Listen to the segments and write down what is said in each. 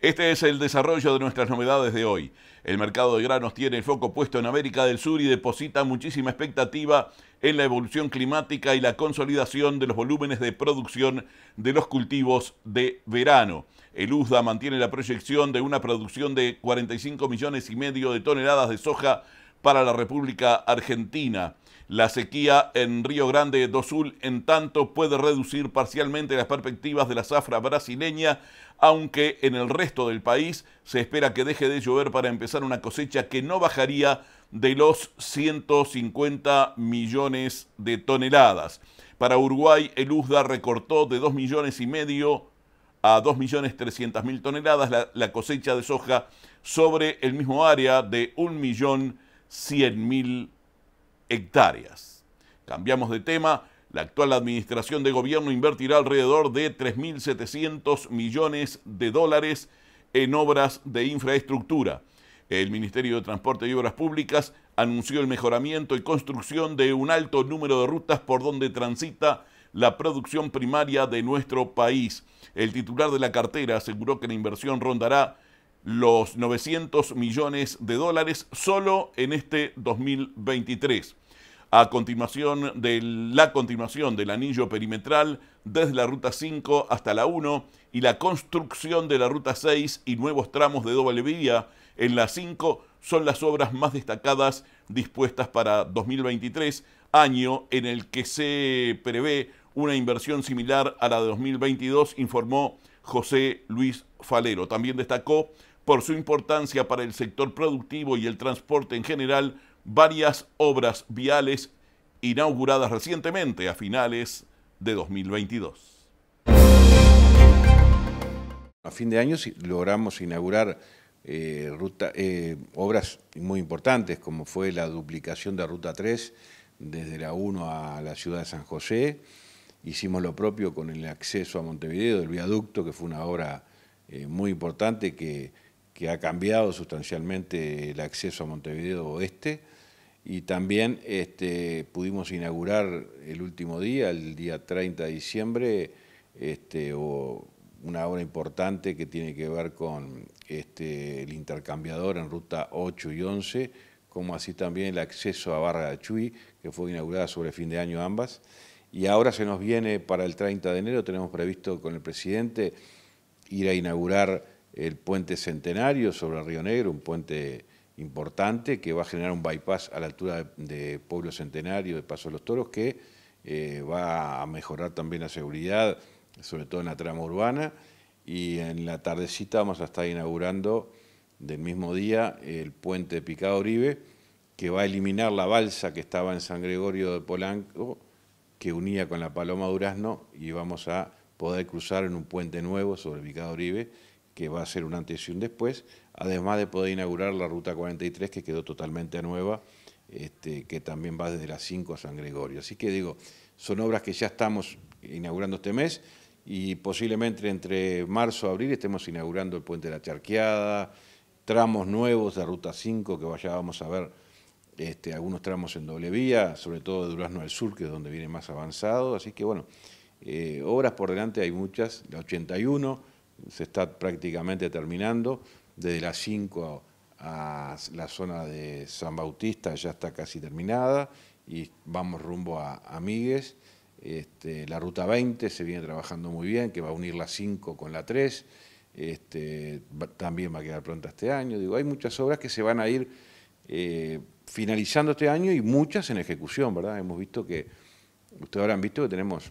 Este es el desarrollo de nuestras novedades de hoy. El mercado de granos tiene el foco puesto en América del Sur y deposita muchísima expectativa en la evolución climática y la consolidación de los volúmenes de producción de los cultivos de verano. El USDA mantiene la proyección de una producción de 45 millones y medio de toneladas de soja para la República Argentina. La sequía en Río Grande do Sul, en tanto, puede reducir parcialmente las perspectivas de la zafra brasileña, aunque en el resto del país se espera que deje de llover para empezar una cosecha que no bajaría de los 150 millones de toneladas. Para Uruguay, el USDA recortó de 2 millones y medio a millones 2 300 mil toneladas la, la, cosecha de soja sobre el mismo área de 1 millón 100.000 hectáreas. Cambiamos de tema. La actual administración de gobierno invertirá alrededor de 3.700 millones de dólares en obras de infraestructura. El Ministerio de Transporte y Obras Públicas anunció el mejoramiento y construcción de un alto número de rutas por donde transita la producción primaria de nuestro país. El titular de la cartera aseguró que la inversión rondará los 900 millones de dólares solo en este 2023. A continuación de la continuación del anillo perimetral desde la ruta 5 hasta la 1 y la construcción de la ruta 6 y nuevos tramos de doble vía en la 5 son las obras más destacadas dispuestas para 2023, año en el que se prevé una inversión similar a la de 2022, informó José Luis Falero. También destacó por su importancia para el sector productivo y el transporte en general, varias obras viales inauguradas recientemente a finales de 2022. A fin de año logramos inaugurar eh, eh, obras muy importantes, como fue la duplicación de Ruta 3 desde la 1 a la ciudad de San José. Hicimos lo propio con el acceso a Montevideo, el viaducto, que fue una obra eh, muy importante que que ha cambiado sustancialmente el acceso a Montevideo Oeste y también este, pudimos inaugurar el último día, el día 30 de diciembre, este, una obra importante que tiene que ver con este, el intercambiador en ruta 8 y 11, como así también el acceso a Barra de Chuy, que fue inaugurada sobre fin de año ambas. Y ahora se nos viene para el 30 de enero, tenemos previsto con el presidente ir a inaugurar el puente Centenario sobre el Río Negro, un puente importante que va a generar un bypass a la altura de, Pueblo Centenario, de Paso de los Toros, que eh, va a mejorar también la seguridad, sobre todo en la trama urbana. Y en la tardecita vamos a estar inaugurando del mismo día el puente de Picado Oribe, que va a eliminar la balsa que estaba en San Gregorio de Polanco, que unía con la Paloma Durazno, y vamos a poder cruzar en un puente nuevo sobre Picado Oribe que va a ser un antes y un después, además de poder inaugurar la Ruta 43, que quedó totalmente nueva, este, que también va desde la 5 a San Gregorio. Así que digo, son obras que ya estamos inaugurando este mes y posiblemente entre marzo y abril estemos inaugurando el Puente de la Charqueada, tramos nuevos de Ruta 5, que vaya vamos a ver este, algunos tramos en doble vía, sobre todo de Durazno al sur, que es donde viene más avanzado. Así que bueno, eh, obras por delante hay muchas, la 81 se está prácticamente terminando, desde las 5 a la zona de San Bautista ya está casi terminada y vamos rumbo a, Amigues. Este, la ruta 20 se viene trabajando muy bien, que va a unir la 5 con la 3, este, también va a quedar pronta este año. Digo, hay muchas obras que se van a ir eh, finalizando este año y muchas en ejecución, ¿verdad? Hemos visto que, ustedes habrán visto que tenemos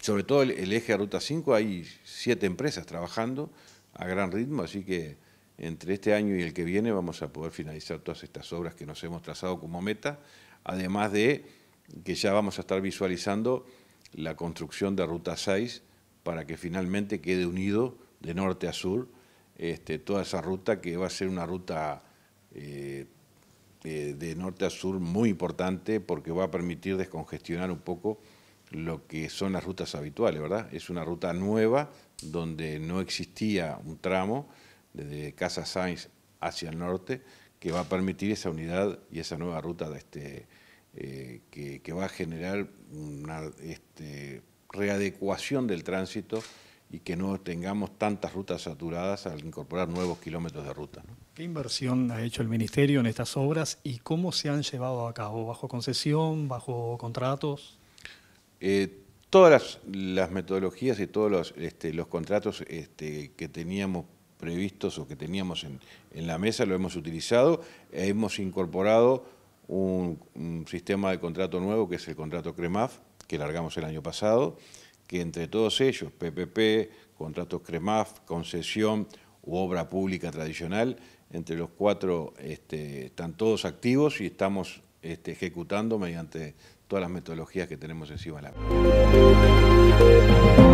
sobre todo el, eje de Ruta 5 hay siete empresas trabajando a gran ritmo, así que entre este año y el que viene vamos a poder finalizar todas estas obras que nos hemos trazado como meta, además de que ya vamos a estar visualizando la construcción de Ruta 6 para que finalmente quede unido de norte a sur este, toda esa ruta que va a ser una ruta eh, eh, de norte a sur muy importante porque va a permitir descongestionar un poco lo que son las rutas habituales, ¿verdad? Es una ruta nueva donde no existía un tramo desde Casa Sainz hacia el norte que va a permitir esa unidad y esa nueva ruta de este, eh, que, va a generar una este, readecuación del tránsito y que no tengamos tantas rutas saturadas al incorporar nuevos kilómetros de ruta. ¿Qué inversión ha hecho el Ministerio en estas obras y cómo se han llevado a cabo? ¿Bajo concesión, bajo contratos? Eh, todas las, metodologías y todos los, este, los contratos este, que teníamos previstos o que teníamos en, la mesa lo hemos utilizado, hemos incorporado un, sistema de contrato nuevo que es el contrato CREMAF, que largamos el año pasado, que entre todos ellos, PPP, contratos CREMAF, concesión u obra pública tradicional, entre los cuatro este, están todos activos y estamos este, ejecutando mediante todas las metodologías que tenemos encima de la